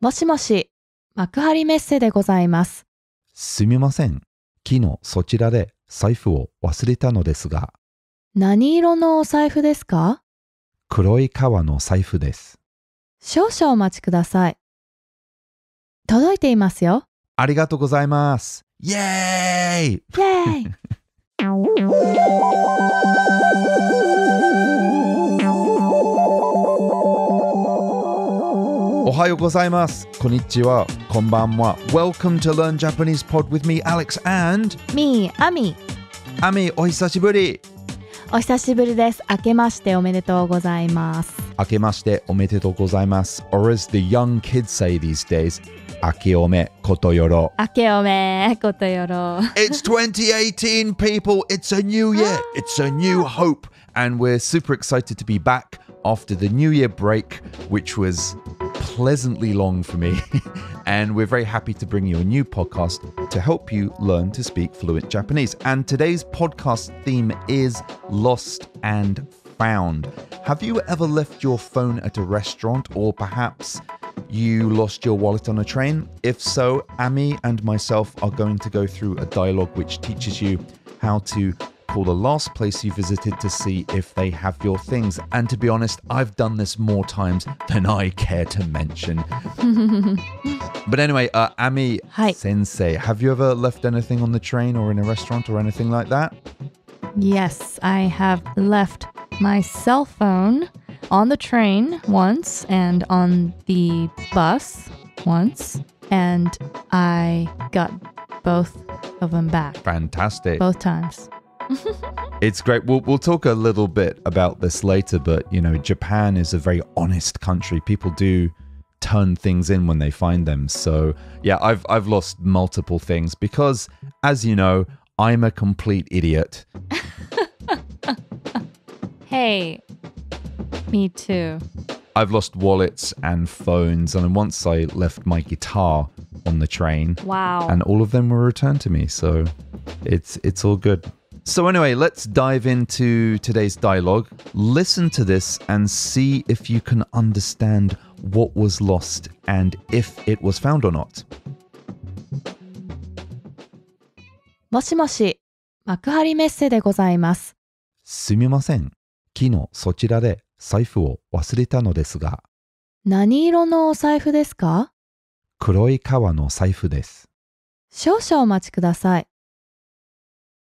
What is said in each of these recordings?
もしもし、幕張メッセでございます。すみません。昨日そちらで財布を忘れたのですが。何色のお財布ですか黒い革の財布です。少々お待ちください。届いていますよ。ありがとうございます。イエーイイエーイ おはようございます。こんにちは。こんばんは。Welcome to Learn Japanese Pod with me, Alex and me, Ami. Ami, お久しぶり。お久しぶりです。明けましておめでとうございます。明けましておめでとうございます。Or as the young kids say these days, 明けおめことよろ。明けおめことよろ。It's 2018, people. It's a new year. It's a new hope. And we're super excited to be back after the New Year break, which was pleasantly long for me. and we're very happy to bring you a new podcast to help you learn to speak fluent Japanese. And today's podcast theme is Lost and Found. Have you ever left your phone at a restaurant or perhaps you lost your wallet on a train? If so, Ami and myself are going to go through a dialogue which teaches you how to call the last place you visited to see if they have your things. And to be honest, I've done this more times than I care to mention. but anyway, uh, Ami Sensei, have you ever left anything on the train or in a restaurant or anything like that? Yes, I have left my cell phone on the train once and on the bus once, and I got both of them back. Fantastic. Both times. it's great. We'll, we'll talk a little bit about this later, but you know, Japan is a very honest country. People do turn things in when they find them. So yeah, I've I've lost multiple things because, as you know, I'm a complete idiot. hey, me too. I've lost wallets and phones, and once I left my guitar on the train. Wow. And all of them were returned to me, so it's it's all good. So, anyway, let's dive into today's dialogue. Listen to this and see if you can understand what was lost and if it was found or not. もしもし、幕張メッセでございます。すみません。昨日そちらで財布を忘れたのですが。何色のお財布ですか黒い革の財布です。少々お待ちください。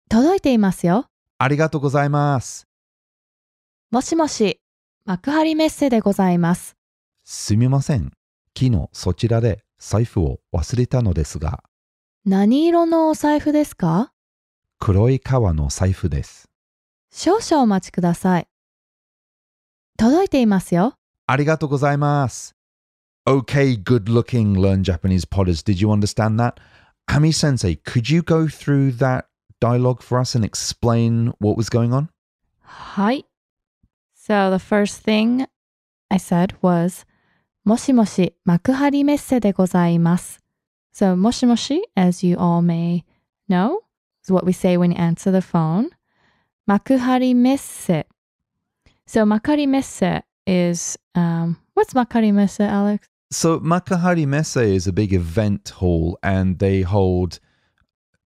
届いていますよ。ありがとうございます。もしもし、幕張メッセでございます。すみません。昨日そちらで財布を忘れたのですが、何色のお財布ですか黒い革の財布です。少々お待ちください。届いていますよ。ありがとうございます。Okay, good looking learn Japanese p o t t e r s Did you understand that? Ami sensei, could you go through that dialogue for us and explain what was going on? Hi. So the first thing I said was, もしもし、幕張メッセでございます。So, もしもし, as you all may know, is what we say when you answer the phone. Makuhari Messe. So, Makuhari Messe is, um, what's Messe, Alex? So, Makuhari Messe is a big event hall and they hold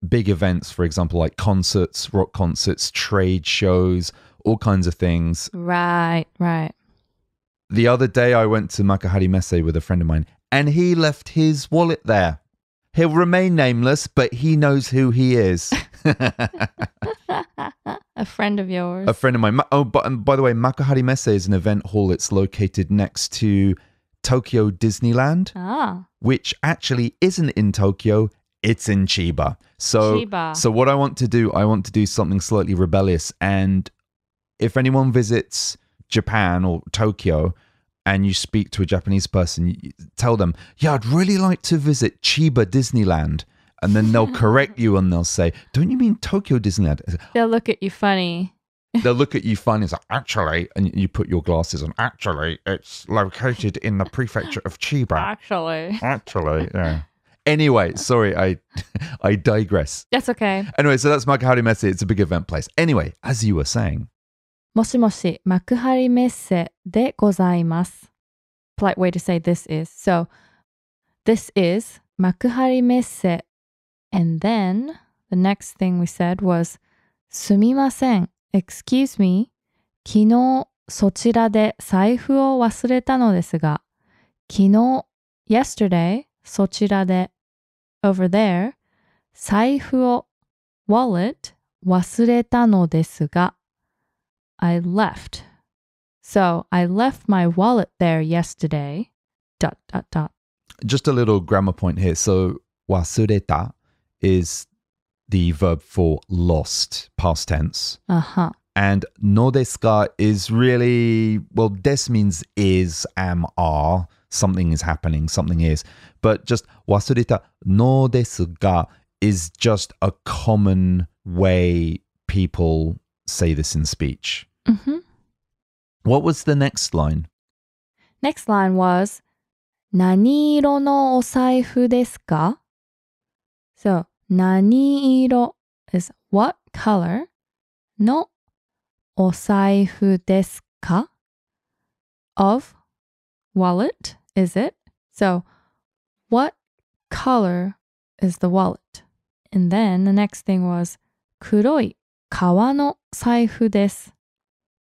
big events, for example, like concerts, rock concerts, trade shows, all kinds of things. Right, right. The other day, I went to Makahari Messe with a friend of mine, and he left his wallet there. He'll remain nameless, but he knows who he is. a friend of yours. A friend of mine. Oh, but and by the way, Makahari Messe is an event hall. It's located next to Tokyo Disneyland, ah. which actually isn't in Tokyo it's in Chiba. So Chiba. so what I want to do, I want to do something slightly rebellious. And if anyone visits Japan or Tokyo and you speak to a Japanese person, tell them, "Yeah, I'd really like to visit Chiba Disneyland." And then they'll correct you and they'll say, "Don't you mean Tokyo Disneyland?" They'll look at you funny. they'll look at you funny. It's like actually, and you put your glasses on. Actually, it's located in the prefecture of Chiba. Actually, actually, yeah. Anyway, sorry, I I digress. That's okay. Anyway, so that's Makuhari Messe. It's a big event place. Anyway, as you were saying. Makuhari Messe de Polite way to say this is. So, this is Makuhari Messe, And then the next thing we said was Sumimasen. excuse me saifu wasureta no desu ga 昨日そちらで財布を忘れたのですが昨日 yesterday そちらで over there. 財布を wallet 忘れたのですが I left. So I left my wallet there yesterday. Dot dot dot. Just a little grammar point here. So wasureta is the verb for lost, past tense. Uh-huh. And no deska is really well, des means is, am, are something is happening, something is. But just wasurita no desu ga is just a common way people say this in speech. Mm-hmm. What was the next line? Next line was no 何色のお財布ですか So, 何色 is what color No, のお財布ですか of wallet is it? So, what color is the wallet? And then the next thing was 黒い革の財布です。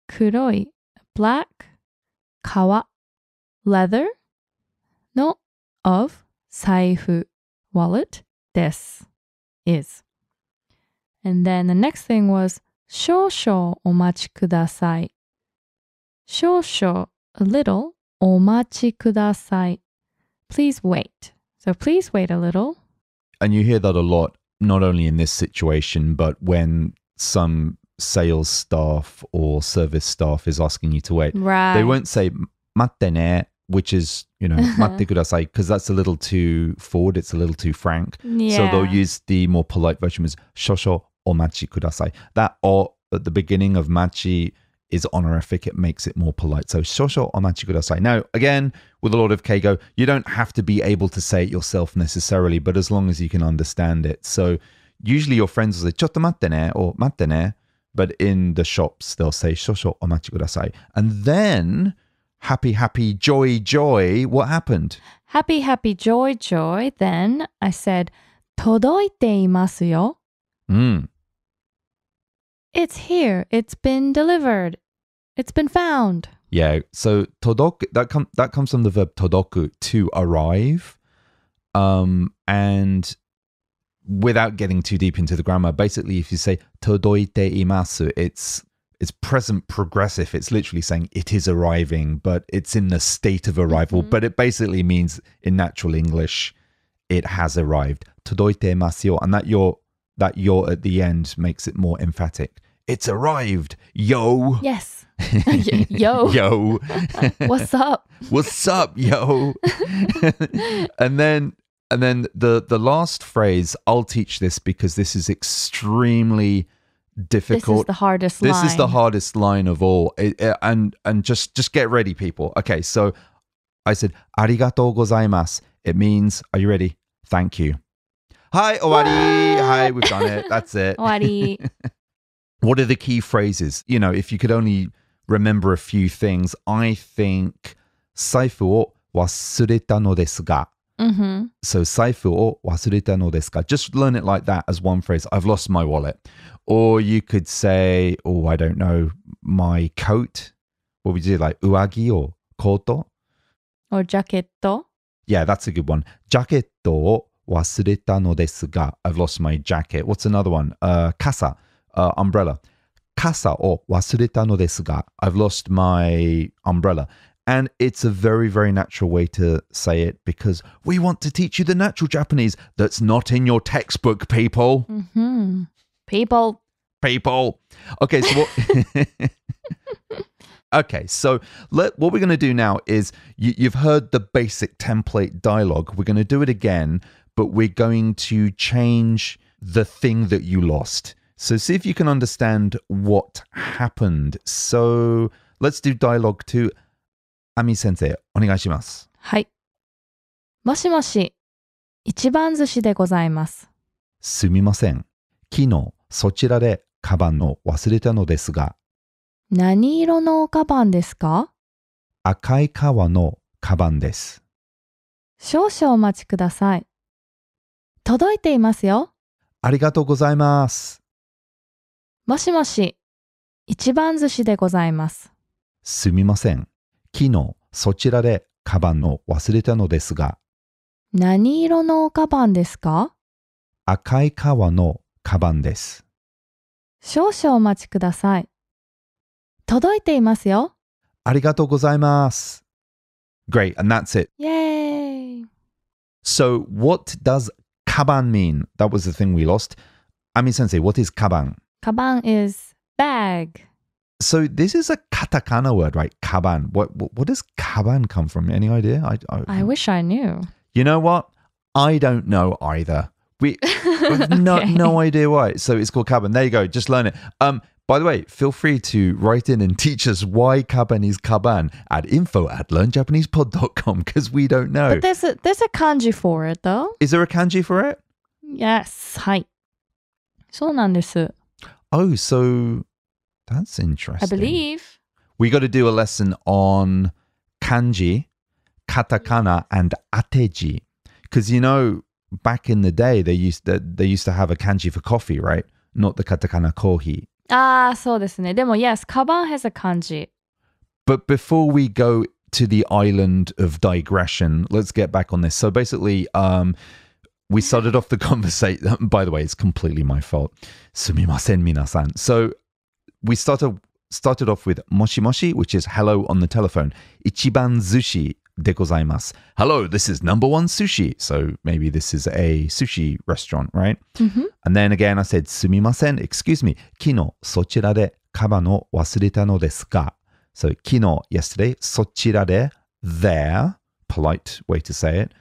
黒い black 革 leather の of 財布 wallet です is and then the next thing was 少々お待ちください少々 a little omachi kudasai. Please wait. So please wait a little. And you hear that a lot, not only in this situation, but when some sales staff or service staff is asking you to wait. Right. They won't say matte ne, which is, you know, matte kudasai, because that's a little too forward, it's a little too frank. Yeah. So they'll use the more polite version is shosho omachi kudasai. That or at the beginning of machi is honorific. It makes it more polite. So, shosho omachi kudasai. Now, again, with a lot of keigo, you don't have to be able to say it yourself necessarily, but as long as you can understand it. So, usually your friends will say, chotto matte ne, or matte ne, but in the shops, they'll say, shosho omachi kudasai. And then, happy, happy, joy, joy, what happened? Happy, happy, joy, joy. Then I said, todoite imasu yo. Mm. It's here. It's been delivered. It's been found. Yeah. So todoku that com- that comes from the verb todoku to arrive. Um and without getting too deep into the grammar, basically if you say todoite imasu, it's it's present progressive. It's literally saying it is arriving, but it's in the state of arrival. Mm-hmm. But it basically means in natural English, it has arrived. Todoite masio, and that your that your at the end makes it more emphatic. It's arrived, yo. Yes. yo. yo. What's up? What's up, yo? and then and then the the last phrase, I'll teach this because this is extremely difficult. This is the hardest this line. is the hardest line of all. It, it, and and just just get ready people. Okay, so I said arigato gozaimasu. It means are you ready? Thank you. Hi, Owari. Hi, we've done it. That's it. Owari. What are the key phrases? You know, if you could only remember a few things, I think 財布を忘れたのですが Mm-hmm. So, no 財布を忘れたのですか? Just learn it like that as one phrase. I've lost my wallet. Or you could say, oh, I don't know, my coat. What would you do? Like, "uagi" 上着を koto? Or ジャケット? Yeah, that's a good one. no ジャケットを忘れたのですが I've lost my jacket. What's another one? Uh, 傘 uh, umbrella. ga. i I've lost my umbrella. And it's a very, very natural way to say it because we want to teach you the natural Japanese that's not in your textbook, people. Mm-hmm. People. People. Okay, so what. okay, so let, what we're going to do now is you, you've heard the basic template dialogue. We're going to do it again, but we're going to change the thing that you lost. So see if you can understand what happened. So let's do dialogue to Ami sensei. お願いします。はい。もしもし、一番寿司でございます。すみません。昨日、そちらでカバンを忘れたのですが。何色のカバンですか赤い革のカバンです。少々お待ちください。届いていますよ。ありがとうございます。もしもし、一番寿司でございます。すみません。昨日、そちらでカバンを忘れたのですが。何色のカバンですか赤い革のカバンです。少々お待ちください。届いていますよ。ありがとうございます。Great, and that's it. Yay! So, what does カバン mean? That was the thing we lost. Ami s e n s e what is カバン Kaban is bag. So this is a katakana word, right? Kaban. What what, what does kaban come from? Any idea? I, I, I wish I knew. You know what? I don't know either. We okay. no no idea why. So it's called kaban. There you go. Just learn it. Um. By the way, feel free to write in and teach us why kaban is kaban at info at learnjapanesepod.com because we don't know. But there's a there's a kanji for it though. Is there a kanji for it? Yes. Hi. そうなんです。Oh, so that's interesting. I believe. We got to do a lesson on kanji, katakana, and ateji. Because, you know, back in the day, they used to, they used to have a kanji for coffee, right? Not the katakana kohi. Ah, so Demo, yes, kaban has a kanji. But before we go to the island of digression, let's get back on this. So basically, um, we started off the conversation. By the way, it's completely my fault. Sumimasen minasan. So we started started off with moshi moshi, which is hello on the telephone. Ichiban sushi de gozaimasu. Hello, this is number one sushi. So maybe this is a sushi restaurant, right? Mm-hmm. And then again, I said sumimasen. Excuse me. Kino sochira de kaba no wasureta no desu ka? So kino yesterday, sochira de there, polite way to say it.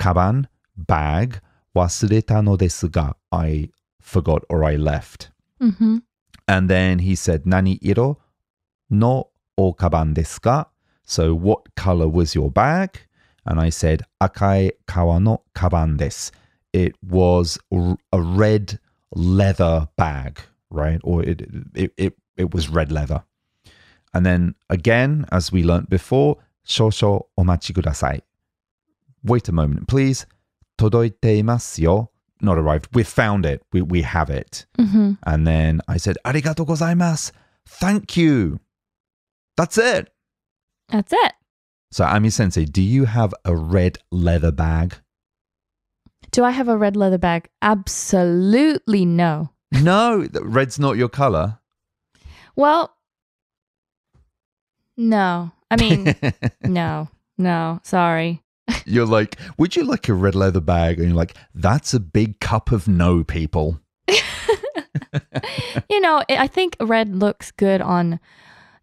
Kaban bag 忘れたのですが I forgot or I left. Mm-hmm. And then he said "Nani no 何色のおかばんですか So what color was your bag? And I said desu." It was a red leather bag, right? Or it it it, it was red leather. And then again, as we learnt before, kudasai. wait a moment, please todoitemasyo. Not arrived. we found it. We, we have it. Mm-hmm. And then I said, arigato gozaimasu. Thank you. That's it. That's it. So, Ami Sensei, do you have a red leather bag? Do I have a red leather bag? Absolutely no. No, red's not your color. Well, no. I mean, no, no, sorry. You're like, would you like a red leather bag? And you're like, that's a big cup of no, people. you know, I think red looks good on,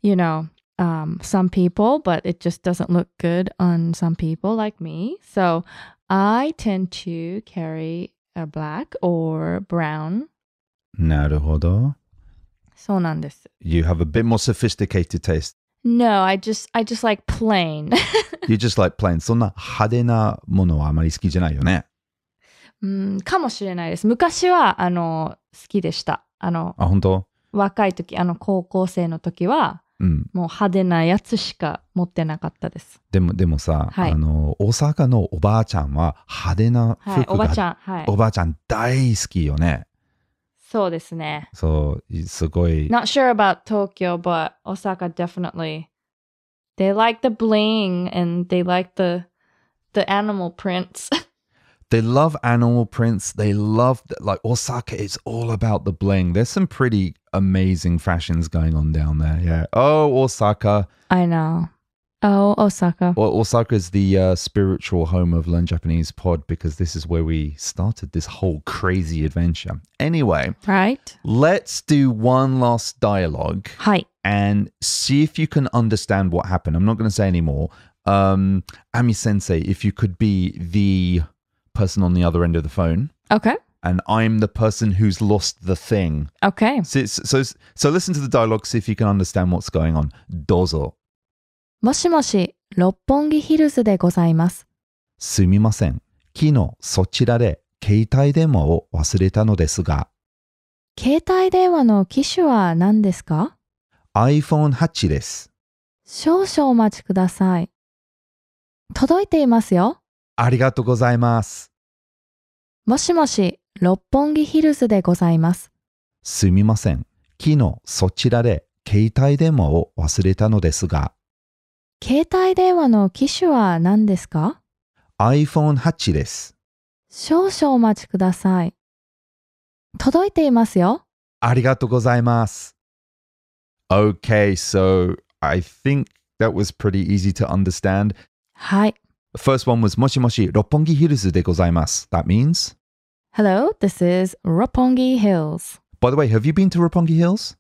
you know, um, some people, but it just doesn't look good on some people like me. So I tend to carry a black or brown. You have a bit more sophisticated taste. No, I just I just like plain. you just like plain. そんな派手なものはあまり好きじゃないよね。うん、かもしれないです。昔はあの好きでした。あの、あ、本当若い時、あの高校生の時は、うん、もう派手なやつしか持ってなかったです。でもでもさ、はい、あの大阪のおばあちゃんは派手な服が、はい、おばあちゃん、はい、おばあちゃん大好きよね。そうですね。そう、すごい。Not sure about Tokyo, but Osaka definitely. They like the bling and they like the the animal prints. they love animal prints. They love like Osaka It's all about the bling. There's some pretty amazing fashions going on down there. Yeah. Oh, Osaka. I know. Oh, Osaka. Well, Osaka is the uh, spiritual home of Learn Japanese Pod because this is where we started this whole crazy adventure. Anyway, right. Let's do one last dialogue. Hi. And see if you can understand what happened. I'm not going to say anymore. Um, Ami Sensei, if you could be the person on the other end of the phone. Okay. And I'm the person who's lost the thing. Okay. So, so, so listen to the dialogue, see if you can understand what's going on. Dozo. もしもし、六本木ヒルズでございます。すみません。昨日そちらで携帯電話を忘れたのですが。携帯電話の機種は何ですか ?iPhone8 です。少々お待ちください。届いていますよ。ありがとうございます。もしもし、六本木ヒルズでございます。すみません。昨日そちらで携帯電話を忘れたのですが。携帯電話の機種は何ですか ?iPhone8 です。少々お待ちください。届いていますよ。ありがとうございます。Okay, so I think that was pretty easy to understand. はい。First one was もしもし、六本木ヒルズでございます。That means? Hello, this is Roppongi Hills. By the way, have you been to Roppongi Hills?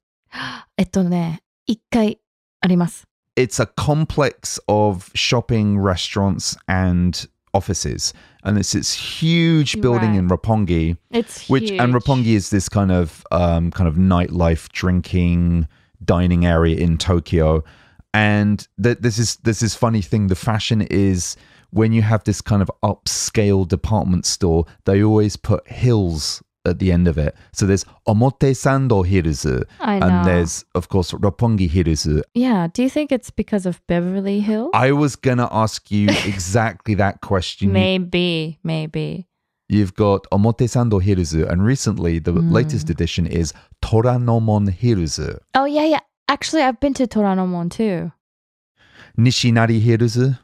えっとね、一回あります。it's a complex of shopping, restaurants, and offices. And it's this huge building right. in Roppongi. It's which huge. and Roppongi is this kind of um, kind of nightlife, drinking, dining area in Tokyo. And th- this is this is funny thing. The fashion is when you have this kind of upscale department store, they always put hills at the end of it. So there's Omotesando Hiruzu. I know. And there's, of course, Roppongi Hiruzu. Yeah. Do you think it's because of Beverly Hills? I was going to ask you exactly that question. Maybe, maybe. You've got Omotesando Hiruzu. And recently, the mm. latest edition is Toranomon Hiruzu. Oh, yeah, yeah. Actually, I've been to Toranomon too. Nishinari Hiruzu.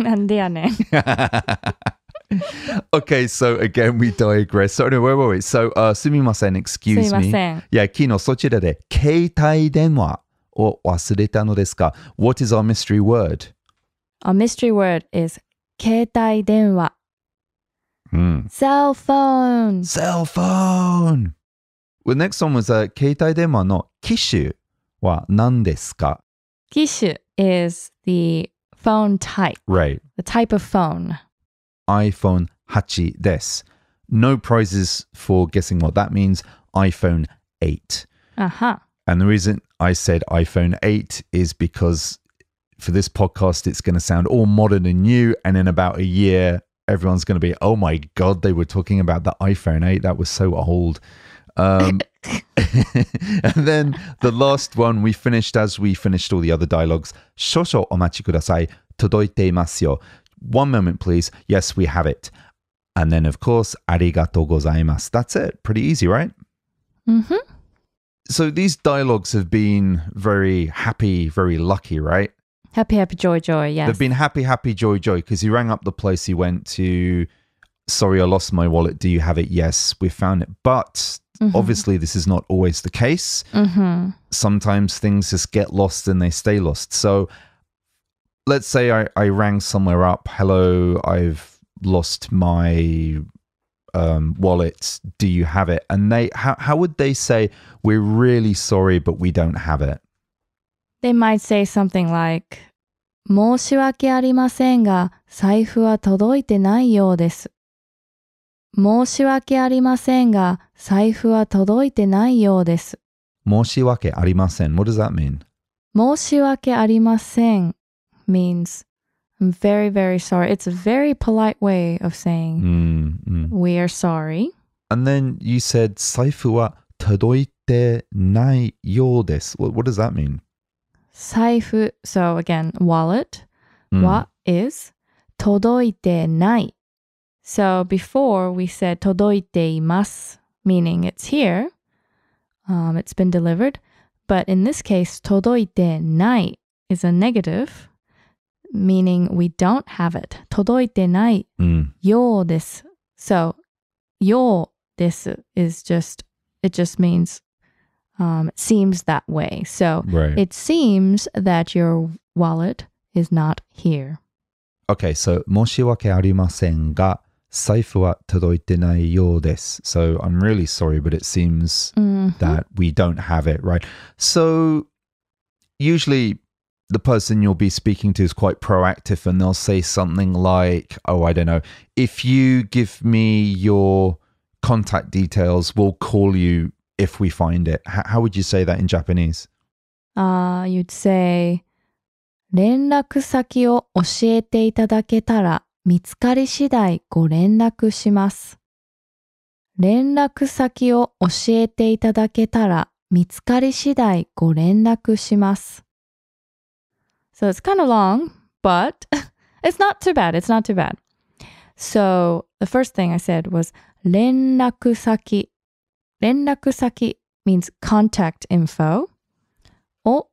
なんでやねん。okay, so again we digress. So no, wait, wait, wait. So uh, すみません excuse me. すみません。Yeah, 昨日そちらで携帯電話を忘れたのですか What is our mystery word? Our mystery word is denwa. Hmm. Cell phone. Cell phone. The next one was uh, 携帯電話の機種は何ですか Kishu is the phone type, Right. the type of phone iPhone Hachi des. No prizes for guessing what that means. iPhone 8. Uh-huh. And the reason I said iPhone 8 is because for this podcast, it's going to sound all modern and new. And in about a year, everyone's going to be, oh my God, they were talking about the iPhone 8. That was so old. Um, and then the last one we finished as we finished all the other dialogues. 少々お待ちください。届いていますよ。one moment, please. Yes, we have it. And then, of course, arigato gozaimasu. That's it. Pretty easy, right? Mm-hmm. So these dialogues have been very happy, very lucky, right? Happy, happy, joy, joy, yes. They've been happy, happy, joy, joy because he rang up the place he went to. Sorry, I lost my wallet. Do you have it? Yes, we found it. But mm-hmm. obviously, this is not always the case. Mm-hmm. Sometimes things just get lost and they stay lost. So let's say I, I rang somewhere up, hello, I've lost my um, wallet. Do you have it? And they, how, how would they say, we're really sorry, but we don't have it? They might say something like, What does that mean? 申し訳ありません means I'm very, very sorry. It's a very polite way of saying mm, mm. we are sorry. And then you said saifu wa tadoite nai desu. What, what does that mean? Saifu, so again, wallet. Mm. Wa is todoite nai. So before we said todoite imasu, meaning it's here, um, it's been delivered. But in this case, todoite nai is a negative meaning we don't have it. Mm. your this is just, it just means um, seems that way. So, right. it seems that your wallet is not here. Okay, so i I'm really sorry, but it seems mm -hmm. that we don't have it, right? So usually the person you'll be speaking to is quite proactive and they'll say something like, Oh, I don't know, if you give me your contact details, we'll call you if we find it. H- how would you say that in Japanese? Uh, you'd say, 連絡先を教えていただけたら見つかり次第ご連絡します。連絡先を教えていただけたら見つかり次第ご連絡します。so it's kind of long, but it's not too bad. It's not too bad. So the first thing I said was 連絡先.連絡先 means contact info. を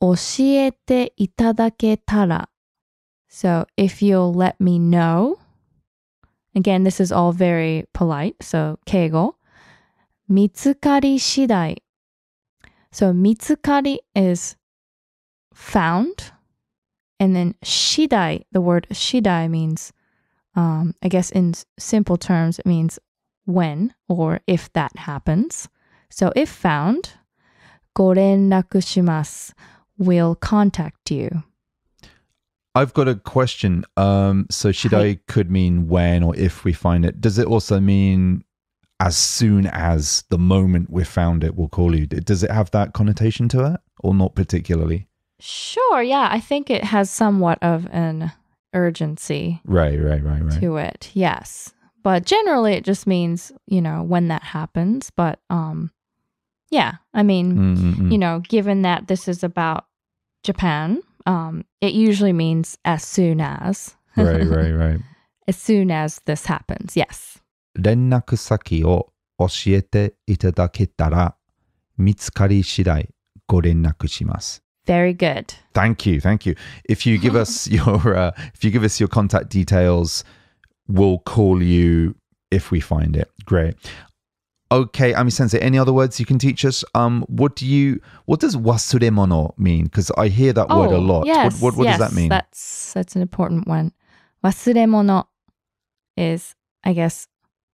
教えていただけたら So if you'll let me know. Again, this is all very polite. So 敬語見つかり次第 So 見つかり is found. And then shidai, the word shidai means, um, I guess in simple terms, it means when or if that happens. So if found, ご連絡します will contact you. I've got a question. Um, so shidai could mean when or if we find it. Does it also mean as soon as the moment we found it, we'll call you? Does it have that connotation to it or not particularly? Sure. Yeah. I think it has somewhat of an urgency. Right, right, right, right. To it. Yes. But generally it just means, you know, when that happens, but um yeah, I mean, mm-hmm. mm-hmm. you know, given that this is about Japan, um it usually means as soon as. right, right, right. As soon as this happens. Yes. 連絡先を教えていただけたら見つかり次第ご連絡します。very good. Thank you, thank you. If you give us your uh, if you give us your contact details, we'll call you if we find it. Great. Okay, Ami Sensei, any other words you can teach us? Um, what do you what does wasuremono mean? Because I hear that oh, word a oh, lot. Yes, what what, what yes, does that mean? That's that's an important one. Wasuremono is, I guess,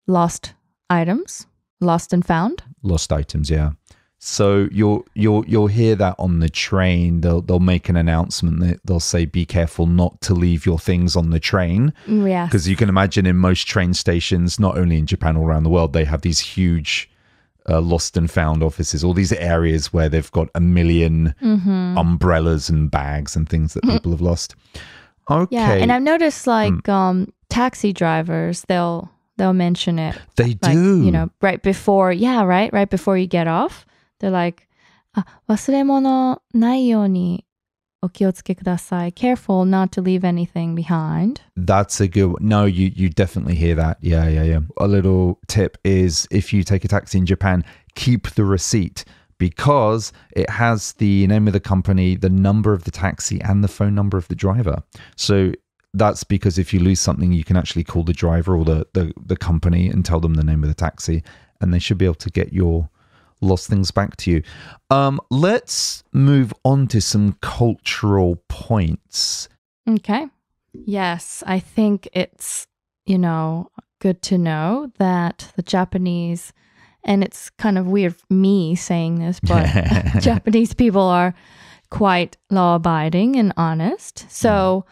lost items, lost and found. Lost items, yeah. So you'll you'll you'll hear that on the train. They'll they'll make an announcement that they'll say, "Be careful not to leave your things on the train." Mm, yeah, because you can imagine in most train stations, not only in Japan, all around the world, they have these huge uh, lost and found offices, all these areas where they've got a 1000000 mm-hmm. umbrellas and bags and things that people have lost. Okay, yeah, and I've noticed like mm. um, taxi drivers, they'll they'll mention it. They like, do, you know, right before. Yeah, right, right before you get off they're like, あ、忘れ物ないようにお気をつけください. Ah, Careful not to leave anything behind. That's a good one. No, you, you definitely hear that. Yeah, yeah, yeah. A little tip is if you take a taxi in Japan, keep the receipt because it has the name of the company, the number of the taxi, and the phone number of the driver. So that's because if you lose something, you can actually call the driver or the, the, the company and tell them the name of the taxi, and they should be able to get your lost things back to you. Um, let's move on to some cultural points. Okay. Yes, I think it's, you know, good to know that the Japanese, and it's kind of weird me saying this, but Japanese people are quite law abiding and honest. So,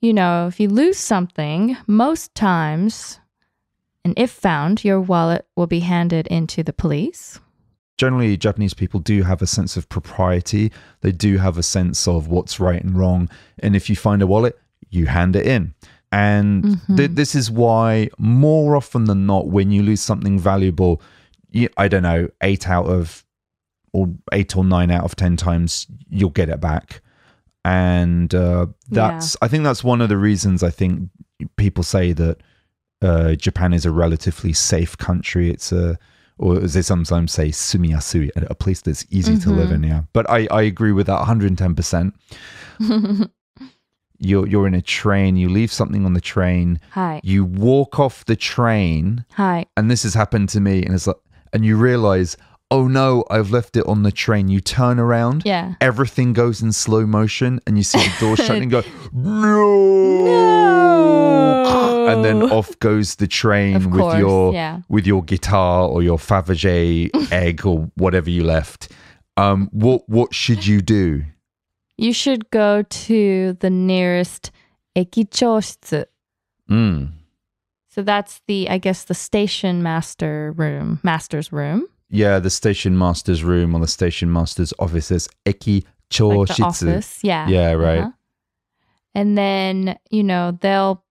hmm. you know, if you lose something, most times, and if found, your wallet will be handed into the police generally Japanese people do have a sense of propriety. They do have a sense of what's right and wrong. And if you find a wallet, you hand it in. And mm-hmm. th- this is why, more often than not, when you lose something valuable, you, I don't know, eight out of or eight or nine out of 10 times, you'll get it back. And uh, that's, yeah. I think that's one of the reasons I think people say that uh, Japan is a relatively safe country. It's a, or they sometimes say sumiyasu, a place that's easy mm-hmm. to live in. Mm-hmm. Yeah, but I, I agree with that 110. percent You're you're in a train. You leave something on the train. Hi. You walk off the train. Hi. And this has happened to me, and it's like, and you realize oh no, I've left it on the train. You turn around, yeah. everything goes in slow motion, and you see the door shut and go, no. no. And then off goes the train with your yeah. with your guitar or your Fabergé egg or whatever you left. Um, what what should you do? You should go to the nearest ekichoshitsu. Mm. So that's the I guess the station master room, master's room. Yeah, the station master's room or the station master's office is Eki Cho like yeah. Yeah, uh-huh. right. Uh-huh. And then, you know, they'll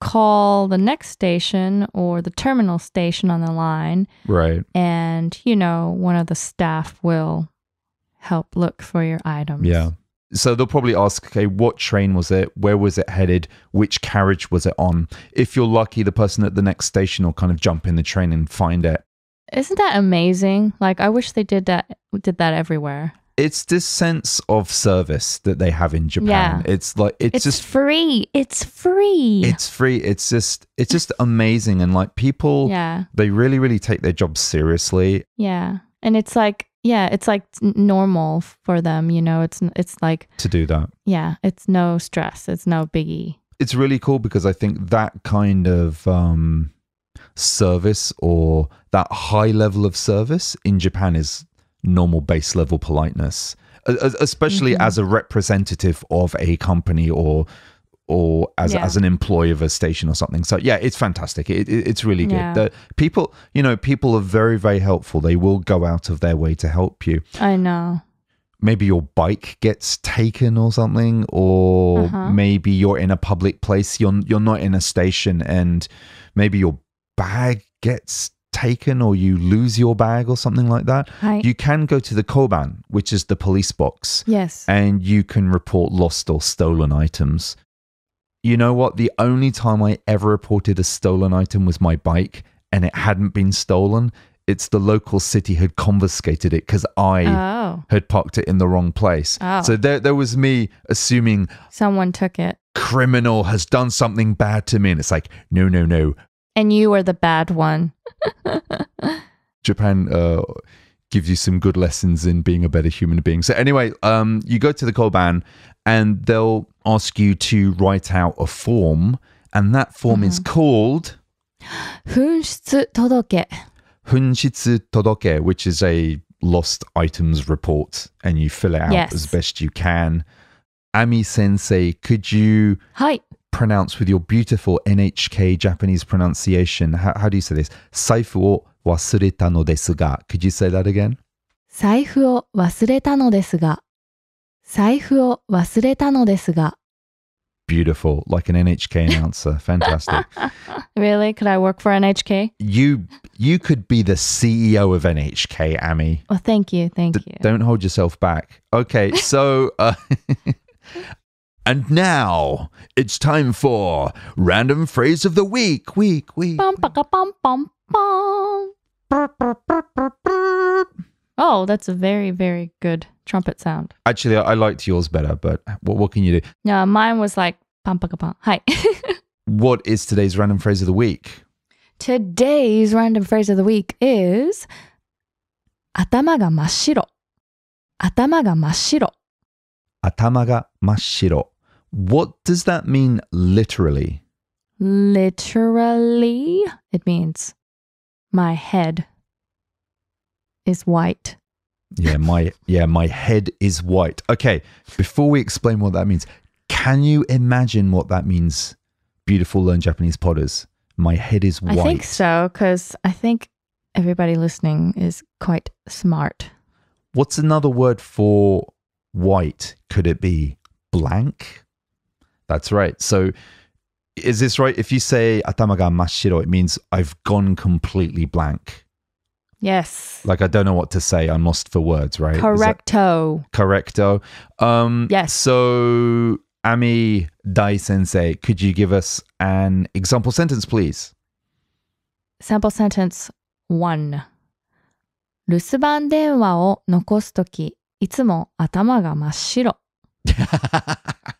call the next station or the terminal station on the line. Right. And, you know, one of the staff will help look for your items. Yeah. So they'll probably ask, okay, what train was it? Where was it headed? Which carriage was it on? If you're lucky, the person at the next station will kind of jump in the train and find it isn't that amazing? Like I wish they did that did that everywhere. It's this sense of service that they have in Japan. Yeah. It's like it's, it's just free. It's free. It's free. It's just it's just amazing and like people yeah. they really really take their jobs seriously. Yeah. And it's like yeah, it's like normal for them, you know. It's it's like to do that. Yeah, it's no stress. It's no biggie. It's really cool because I think that kind of um service or that high level of service in Japan is normal base level politeness, especially mm-hmm. as a representative of a company or or as, yeah. as an employee of a station or something. So yeah, it's fantastic. It, it, it's really good. Yeah. The people, you know, people are very very helpful. They will go out of their way to help you. I know. Maybe your bike gets taken or something, or uh-huh. maybe you're in a public place. You're you're not in a station, and maybe your bag gets taken or you lose your bag or something like that, right. you can go to the koban, which is the police box. Yes. And you can report lost or stolen items. You know what? The only time I ever reported a stolen item was my bike and it hadn't been stolen. It's the local city had confiscated it because I oh. had parked it in the wrong place. Oh. So there, there was me assuming someone took it. Criminal has done something bad to me. And it's like, no, no, no and you were the bad one. Japan uh, gives you some good lessons in being a better human being. So anyway, um, you go to the Koban and they'll ask you to write out a form, and that form mm-hmm. is called Hunshitsu Todoke. Todoke, which is a lost items report, and you fill it out yes. as best you can. Ami sensei, could you Hi pronounce with your beautiful NHK Japanese pronunciation. How, how do you say this? wasureta no 財布を忘れたのですが. Could you say that again? wasureta no Beautiful, like an NHK announcer. Fantastic. really? Could I work for NHK? You you could be the CEO of NHK, Amy. Well, thank you. Thank D- you. Don't hold yourself back. Okay, so uh, And now it's time for random phrase of the week. Week, week. Bum, ba, bum, bum, bum. oh, that's a very, very good trumpet sound. Actually, I, I liked yours better, but what, what can you do? Yeah, mine was like bum, ba, bum. Hi. what is today's random phrase of the week? Today's random phrase of the week is atama Atama Atama ga ga ga mashiro. What does that mean literally? Literally, it means my head is white. Yeah, my yeah, my head is white. Okay, before we explain what that means, can you imagine what that means? Beautiful learn Japanese potters. My head is white. I think so cuz I think everybody listening is quite smart. What's another word for white? Could it be blank? That's right. So is this right? If you say atama ga mashiro, it means I've gone completely blank. Yes. Like I don't know what to say. I'm lost for words, right? Correcto. Correcto. Um, yes. So Ami Dai Sensei, could you give us an example sentence, please? Sample sentence one. mashiro."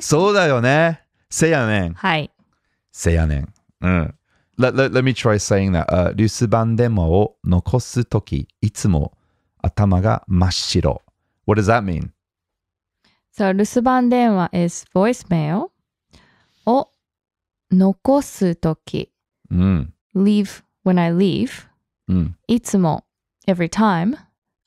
そうだよね。せやねん。はい。せやねん。うん。Let, let, let me try saying that.、Uh, 留守番電話を残すとき、いつも頭が真っ白。What does that mean? So, 留守番電話 is voicemail を残すとき。うん。leave when I leave、うん、いつも every time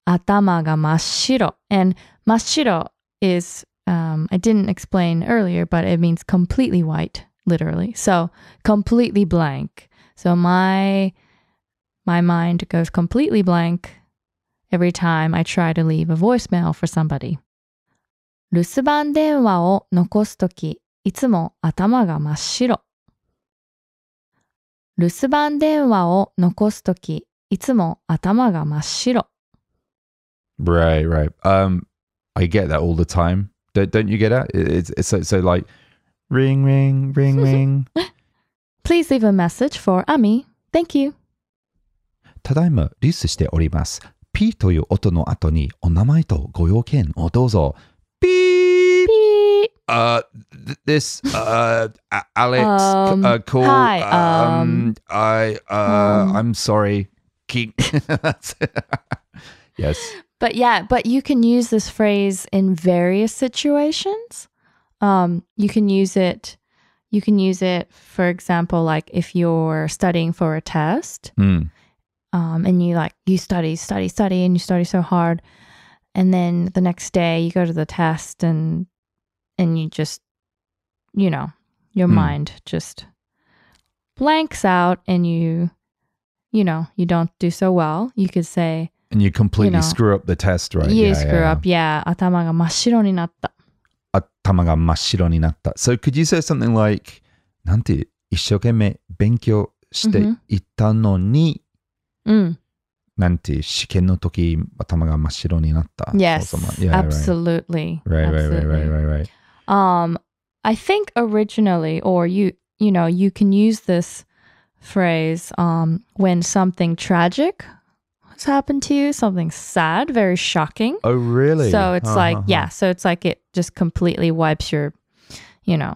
頭が真っ白真っ白 is um, I didn't explain earlier, but it means completely white, literally. So completely blank. So my my mind goes completely blank every time I try to leave a voicemail for somebody. Right, right. Um, I get that all the time. Don't, don't you get it? It's, it's so, so like ring, ring, ring, ring. Please leave a message for Ami. Thank you. ただいまリスしております。P という音の後にお名前とご用件をどうぞ。ピーピー Uh, this, uh, Alex, um, uh, cool. Hi, um, um, I, uh, um. I'm sorry. King. yes. But yeah, but you can use this phrase in various situations. Um, you can use it. You can use it, for example, like if you're studying for a test, mm. um, and you like you study, study, study, and you study so hard, and then the next day you go to the test and and you just, you know, your mm. mind just blanks out, and you, you know, you don't do so well. You could say, and you completely you know, screw up the test, right? You yeah, screw yeah. up. Yeah. 頭が真っ白になった。頭が真っ白になった。So could you say something like, なんて一生懸命勉強していたのに、うん、なんて試験の時頭が真っ白になった。Yes, mm-hmm. mm. Yes, absolutely. Right, right, right, right, right, right. Um, I think originally, or you, you know, you can use this phrase um, when something tragic that's happened to you, something sad, very shocking. Oh, really? So it's uh-huh. like, yeah, so it's like it just completely wipes your, you know,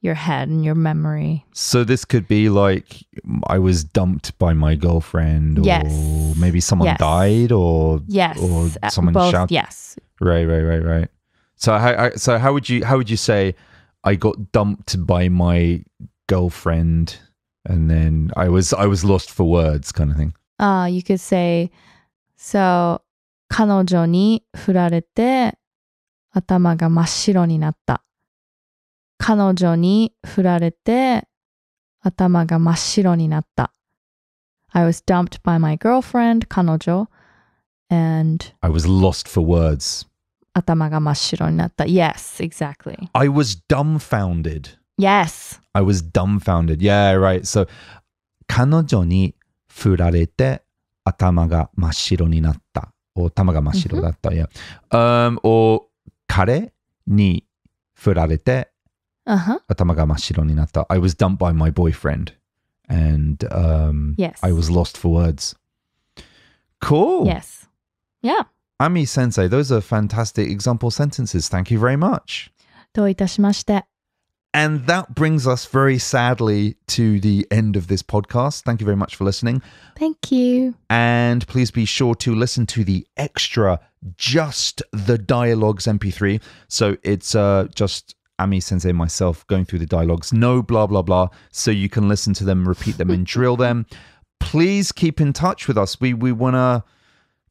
your head and your memory. So this could be like I was dumped by my girlfriend, or yes. maybe someone yes. died, or yes, or uh, someone Both, shouted. Yes. Right, right, right, right. So how so how would you how would you say I got dumped by my girlfriend, and then I was I was lost for words, kind of thing uh, you could say, so, 彼女に振られて頭が真っ白になった。彼女に振られて頭が真っ白になった。I was dumped by my girlfriend, 彼女 and I was lost for words. 頭が真っ白になった。Yes, exactly. I was dumbfounded. Yes. I was dumbfounded. Yeah, right. So 彼女に振られて頭が真っ白になった。お頭が真っ白だった。いや。Um, お彼に振られて、uh-huh. 頭が真っ白になった。I was dumped by my boyfriend and、um, yes. I was lost for words. Cool. Yes. Yeah. Ami sensei, those are fantastic example sentences. Thank you very much. どういたしまして。And that brings us very sadly to the end of this podcast. Thank you very much for listening. Thank you. And please be sure to listen to the extra Just the Dialogues MP3. So it's uh, just Ami Sensei and myself going through the dialogues, no blah, blah, blah. So you can listen to them, repeat them, and drill them. Please keep in touch with us. We, we want to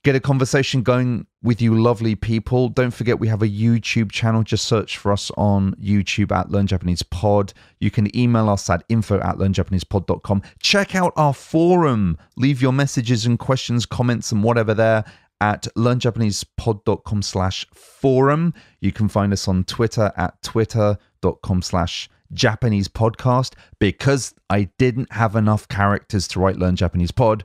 get a conversation going with you lovely people. Don't forget we have a YouTube channel. Just search for us on YouTube at Learn Japanese Pod. You can email us at info at learnjapanesepod.com. Check out our forum. Leave your messages and questions, comments and whatever there at learnjapanesepod.com slash forum. You can find us on Twitter at twitter.com slash Japanese podcast because I didn't have enough characters to write Learn Japanese Pod.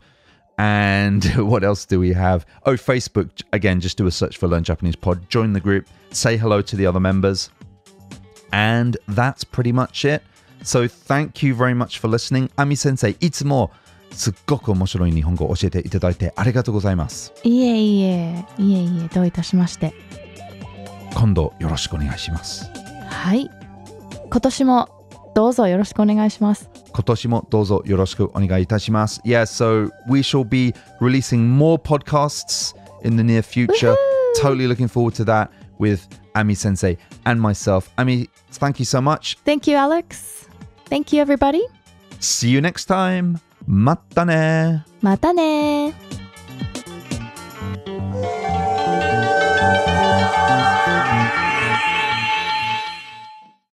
And what else do we have? Oh, Facebook. Again, just do a search for Learn Japanese Pod. Join the group, say hello to the other members. And that's pretty much it. So thank you very much for listening. Ami sensei, いつもすっごく面白い日本語を教えていただいてありがとうございます。いえいえ、いえいえ、どういたしまして。今度よろしくお願いします。はい。今年もどうぞよろしくお願いします。Yeah, so we shall be releasing more podcasts in the near future. Totally looking forward to that with Ami Sensei and myself. Ami, thank you so much. Thank you, Alex. Thank you, everybody. See you next time. Mata ne. Mata ne.